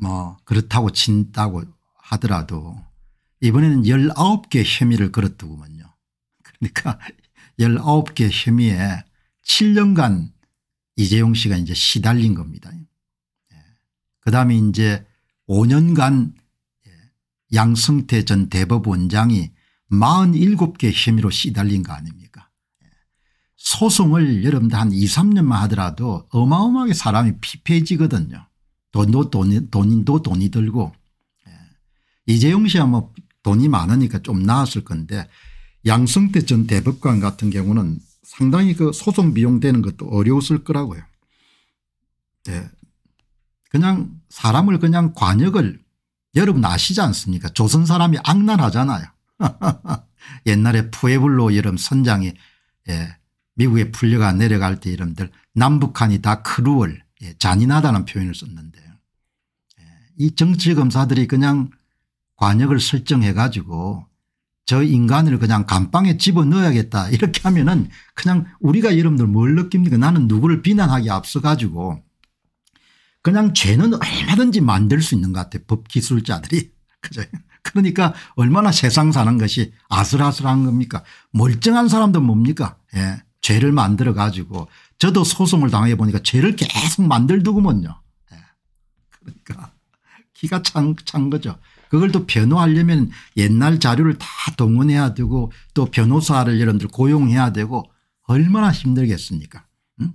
뭐 그렇다고 친다고 하더라도 이번에는 19개 혐의를 걸었더구먼요. 그러니까 19개 혐의에 7년간 이재용 씨가 이제 시달린 겁니다. 예. 그 다음에 이제 5년간 예. 양승태 전 대법원장이 47개 혐의로 시달린 거 아닙니까 예. 소송을 여러분들 한 2, 3년만 하더라도 어마어마하게 사람이 피폐해지거든요. 돈도 돈이, 돈도 돈이 들고 예. 이재용 씨야 뭐 돈이 많으니까 좀 나았을 건데 양성태전 대법관 같은 경우는 상당히 그 소송 비용 되는 것도 어려웠을 거라고요. 네. 그냥 사람을 그냥 관역을 여러분 아시지 않습니까 조선 사람이 악랄하잖아요. 옛날에 푸에블로 이름 선장이 예, 미국에 풀려가 내려갈 때 이름들 남북한이 다 크루얼 예, 잔인하다는 표현을 썼는데 예, 이 정치검사들이 그냥 관역을 설정해 가지고 저 인간을 그냥 감방에 집어넣어야겠다 이렇게 하면은 그냥 우리가 여러분들 뭘 느낍니까 나는 누구를 비난하기 앞서 가지고 그냥 죄는 얼마든지 만들 수 있는 것 같아요 법 기술자들이 그죠 그러니까 얼마나 세상 사는 것이 아슬아슬한 겁니까 멀쩡한 사람도 뭡니까 예. 죄를 만들어 가지고 저도 소송을 당해 보니까 죄를 계속 만들더구먼요. 예. 그러니까 기가 찬, 찬 거죠. 그걸 또 변호하려면 옛날 자료를 다 동원해야 되고 또 변호사를 여러분들 고용해야 되고 얼마나 힘들겠습니까 응?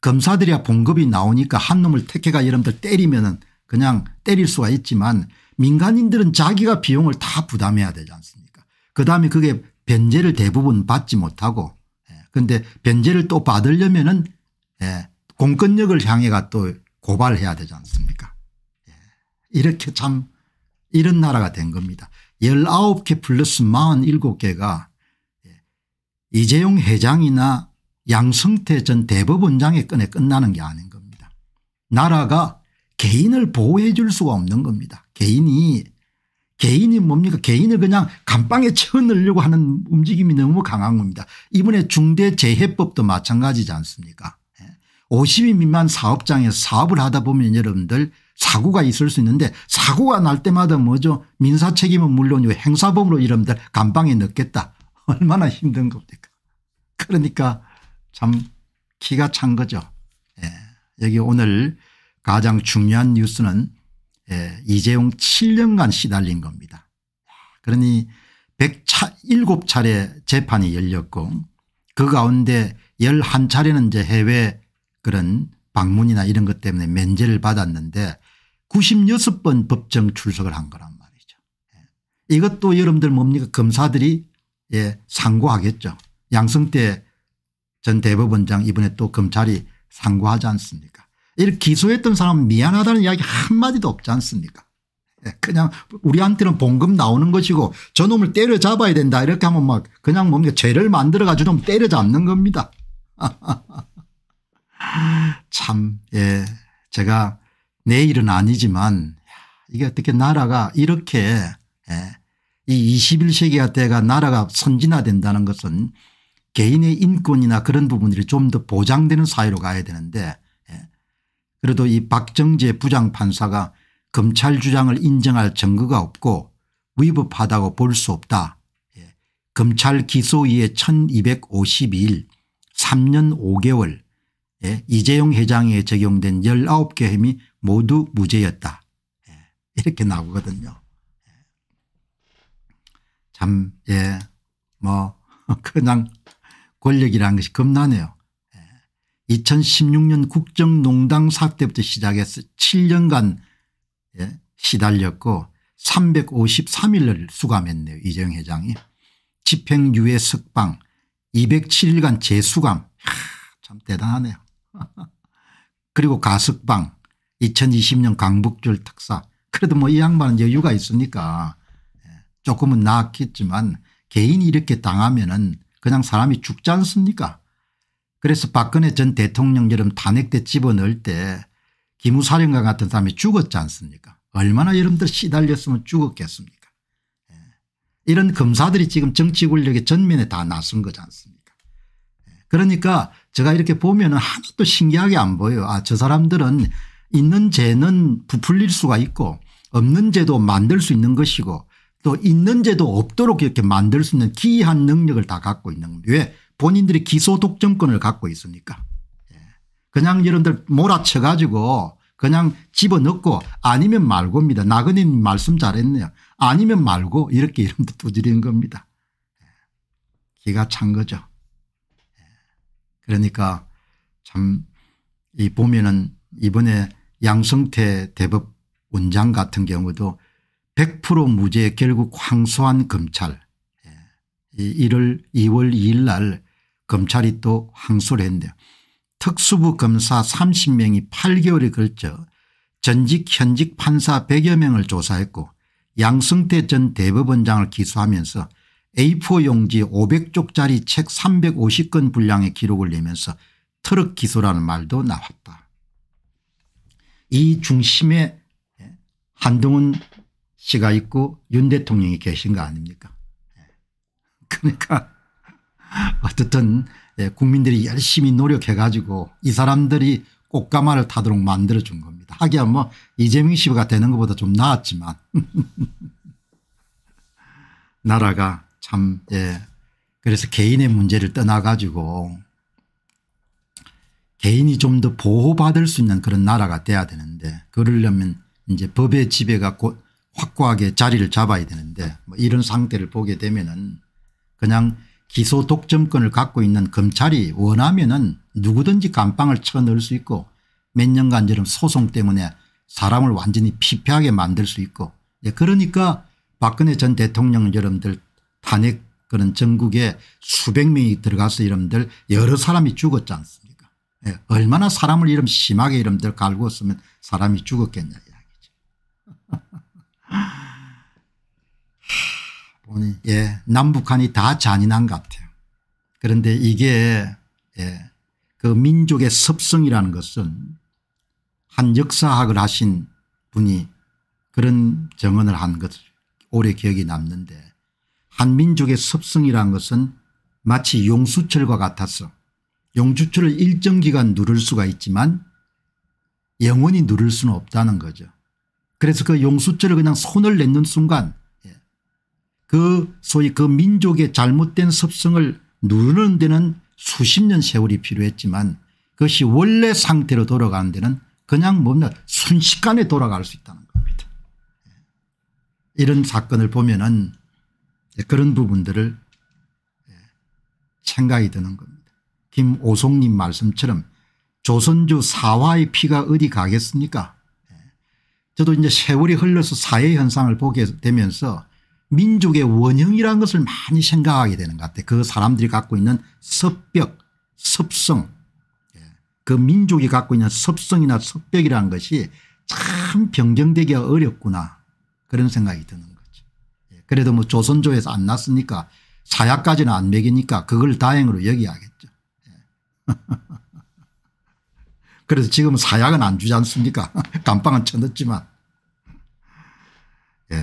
검사들이야 봉급이 나오니까 한 놈을 택해가 여러분들 때리면 은 그냥 때릴 수가 있지만 민간인들은 자기가 비용을 다 부담해야 되지 않습니까 그다음에 그게 변제를 대부분 받지 못하고 그런데 변제를 또 받으려면은 예, 공권력을 향해가 또 고발해야 되지 않습니까 예, 이렇게 참 이런 나라가 된 겁니다. 19개 플러스 47개가 예, 이재용 회장이나 양승태 전 대법원장의 끈에 끝나는 게 아닌 겁니다. 나라가 개인을 보호해 줄 수가 없는 겁니다. 개인이 개인이 뭡니까 개인을 그냥 감방에 채넣으려고 하는 움직임이 너무 강한 겁니다. 이번에 중대재해법도 마찬가지지 않습니까 50인 예. 미만 사업장에 사업을 하다 보면 여러분들 사고가 있을 수 있는데 사고가 날 때마다 뭐죠 민사 책임은 물론이고 행사범으로 여러분들 감방에 넣겠다. 얼마나 힘든 겁니까 그러니까 참 기가 찬 거죠. 예. 여기 오늘 가장 중요한 뉴스는 예, 이재용 7년간 시달린 겁니다. 그러니 107차례 재판이 열렸고 그 가운데 11차례는 이제 해외 그런 방문이나 이런 것 때문에 면제를 받았는데 96번 법정 출석을 한 거란 말이죠. 예. 이것도 여러분들 뭡니까 검사들이 예, 상고하겠죠. 양승태 전 대법원장 이번에 또 검찰이 상고하지 않습니까 이렇게 기소했던 사람 미안하다는 이야기 한마디도 없지 않습니까 예, 그냥 우리한테는 봉급 나오는 것이고 저놈을 때려잡아야 된다 이렇게 하면 막 그냥 뭡니까 죄를 만들어 가지고 좀 때려잡는 겁니다. 참예 제가 내일은 아니지만 이게 어떻게 나라가 이렇게 예, 이 21세기가 때가 나라가 선진화된다는 것은 개인의 인권이나 그런 부분들이 좀 더 보장되는 사회로 가야 되는데 그래도 이 박정재 부장판사가 검찰 주장을 인정할 증거가 없고 위법하다고 볼 수 없다. 예. 검찰 기소일에 1252일 3년 5개월 예. 이재용 회장에 적용된 19개 혐의 모두 무죄였다. 예. 이렇게 나오거든요. 예. 참, 예, 뭐, 그냥 권력이라는 것이 겁나네요. 2016년 국정농단 사태부터 시작해서 7년간 예, 시달렸고 353일을 수감했네요. 이재용 회장이. 집행유예 석방 207일간 재수감 참 대단하네요. 그리고 가석방 2020년 강북절 특사 그래도 뭐 이 양반은 여유가 있으니까 예, 조금은 나았겠지만 개인이 이렇게 당하면 은 그냥 사람이 죽지 않습니까 그래서 박근혜 전 대통령처럼 탄핵 때 집어넣을 때 기무사령관 같은 사람이 죽었지 않습니까 얼마나 여러분들 시달렸으면 죽었겠습니까 예. 이런 검사들이 지금 정치 권력의 전면에 다 나선 거지 않습니까 예. 그러니까 제가 이렇게 보면 하나도 신기하게 안 보여요 아저 사람들은 있는 죄는 부풀릴 수가 있고 없는 죄도 만들 수 있는 것이고 또 있는 죄도 없도록 이렇게 만들 수 있는 기이한 능력을 다 갖고 있는 겁니다. 왜 본인들이 기소 독점권을 갖고 있으니까. 예. 그냥 여러분들 몰아쳐 가지고 그냥 집어넣고 아니면 말고입니다. 나그님 말씀 잘했네요. 아니면 말고 이렇게 이름도 두드리는 겁니다. 예. 기가 찬 거죠. 예. 그러니까 참이 보면은 이번에 양성태 대법 원장 같은 경우도 100% 무죄 결국 황소한 검찰 1월 2월 2일 날 검찰이 또 항소를 했는데 특수부 검사 30명이 8개월에 걸쳐 전직 현직 판사 100여 명을 조사했고 양승태 전 대법원장을 기소하면서 A4 용지 500쪽짜리 책 350권 분량의 기록을 내면서 트럭 기소라는 말도 나왔다. 이 중심에 한동훈 씨가 있고 윤 대통령이 계신 거 아닙니까 예. 그러니까 어쨌든 예, 국민들이 열심히 노력해 가지고 이 사람들이 꽃가마를 타도록 만들어 준 겁니다. 하기야 뭐 이재명 씨가 되는 것보다 좀 나았지만 나라가 참 예. 그래서 개인의 문제를 떠나 가지고 개인이 좀 더 보호받을 수 있는 그런 나라가 돼야 되는데 그러려면 이제 법의 지배가 곧 확고하게 자리를 잡아야 되는데 뭐 이런 상태를 보게 되면은 그냥 기소 독점권을 갖고 있는 검찰이 원하면 은 누구든지 감방을 쳐넣을 수 있고 몇 년간처럼 소송 때문에 사람을 완전히 피폐하게 만들 수 있고 네, 그러니까 박근혜 전 대통령 여러분들 탄핵 그런 전국에 수백 명이 들어가서 여러분들 여러 사람이 죽었지 않습니까 네, 얼마나 사람을 이름 심하게 이름들 갈구었으면 사람이 죽었겠냐 보니 예, 남북한이 다 잔인한 것 같아요. 그런데 이게 예, 그 민족의 섭성이라는 것은 한 역사학을 하신 분이 그런 정언을 한 것을 오래 기억이 남는데 한 민족의 섭성이라는 것은 마치 용수철과 같았어. 용수철을 일정 기간 누를 수가 있지만 영원히 누를 수는 없다는 거죠. 그래서 그 용수철을 그냥 손을 냈는 순간 그 소위 그 민족의 잘못된 습성을 누르는 데는 수십 년 세월이 필요했지만 그것이 원래 상태로 돌아가는 데는 그냥 뭡니까 순식간에 돌아갈 수 있다는 겁니다. 예. 이런 사건을 보면 은 그런 부분들을 예, 생각이 드는 겁니다. 김오송님 말씀처럼 조선주 사화의 피가 어디 가겠습니까 예. 저도 이제 세월이 흘러서 사회 현상을 보게 되면서 민족의 원형이라는 것을 많이 생각하게 되는 것 같아요. 그 사람들이 갖고 있는 섭벽 섭성 예. 그 민족이 갖고 있는 섭성이나 섭벽이라는 것이 참 변경되기가 어렵구나 그런 생각이 드는 거죠. 예. 그래도 뭐 조선조에서 안 났으니까 사약까지는 안 먹이니까 그걸 다행으로 여기야겠죠. 예. 그래서 지금 사약은 안 주지 않습니까 감방은 쳐넣지만 예.